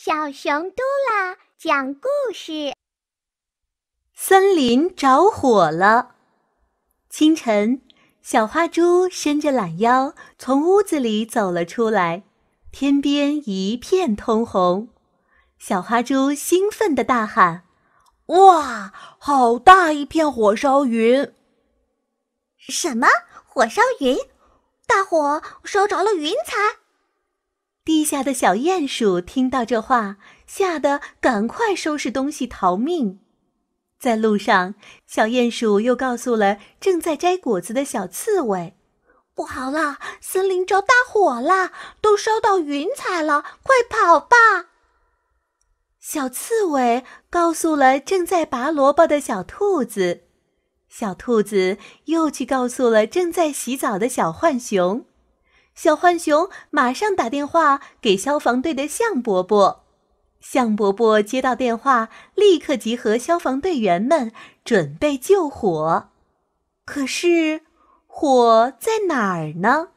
小熊嘟啦讲故事：森林着火了。清晨，小花猪伸着懒腰从屋子里走了出来，天边一片通红。小花猪兴奋地大喊：“哇，好大一片火烧云！”“什么火烧云？大火烧着了云彩？”地下的小鼹鼠听到这话，吓得赶快收拾东西逃命。在路上，小鼹鼠又告诉了正在摘果子的小刺猬：“不好了，森林着大火啦，都烧到云彩了，快跑吧！”小刺猬告诉了正在拔萝卜的小兔子，小兔子又去告诉了正在洗澡的小浣熊。小浣熊马上打电话给消防队的象伯伯，象伯伯接到电话，立刻集合消防队员们准备救火。可是，火在哪儿呢？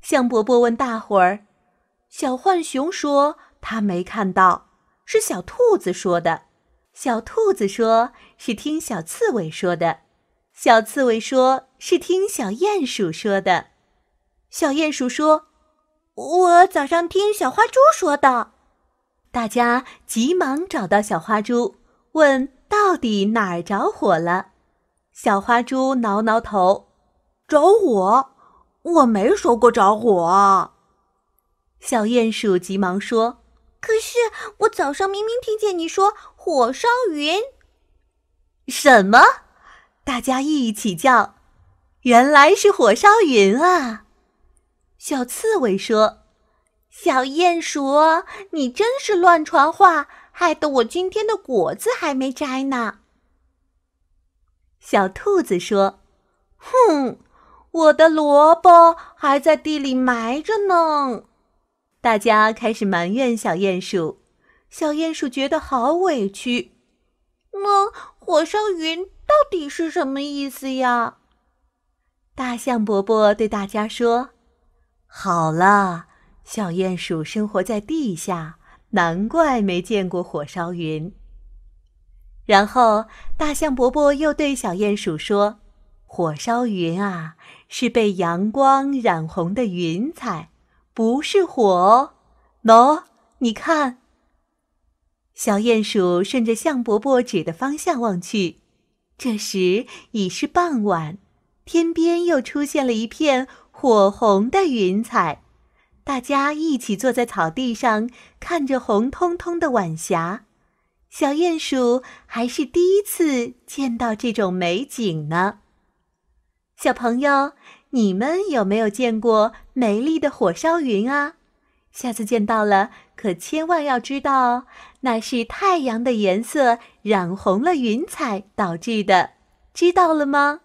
向伯伯问大伙儿。小浣熊说他没看到，是小兔子说的。小兔子说是听小刺猬说的。小刺猬说是听小鼹鼠说的。小鼹鼠说：“我早上听小花猪说的。”大家急忙找到小花猪，问：“到底哪儿着火了？”小花猪挠挠头：“着火？我没说过着火。”小鼹鼠急忙说：“可是我早上明明听见你说‘火烧云’。”“什么？”大家一起叫：“原来是火烧云啊！”小刺猬说：“小鼹鼠，你真是乱传话，害得我今天的果子还没摘呢。”小兔子说：“哼，我的萝卜还在地里埋着呢。”大家开始埋怨小鼹鼠，小鼹鼠觉得好委屈。那火烧云到底是什么意思呀？大象伯伯对大家说。好了，小鼹鼠生活在地下，难怪没见过火烧云。然后，大象伯伯又对小鼹鼠说：“火烧云啊，是被阳光染红的云彩，不是火。”喏，你看。小鼹鼠顺着象伯伯指的方向望去，这时已是傍晚，天边又出现了一片。火红的云彩，大家一起坐在草地上，看着红彤彤的晚霞。小鼹鼠还是第一次见到这种美景呢。小朋友，你们有没有见过美丽的火烧云啊？下次见到了，可千万要知道，那是太阳的颜色染红了云彩导致的，知道了吗？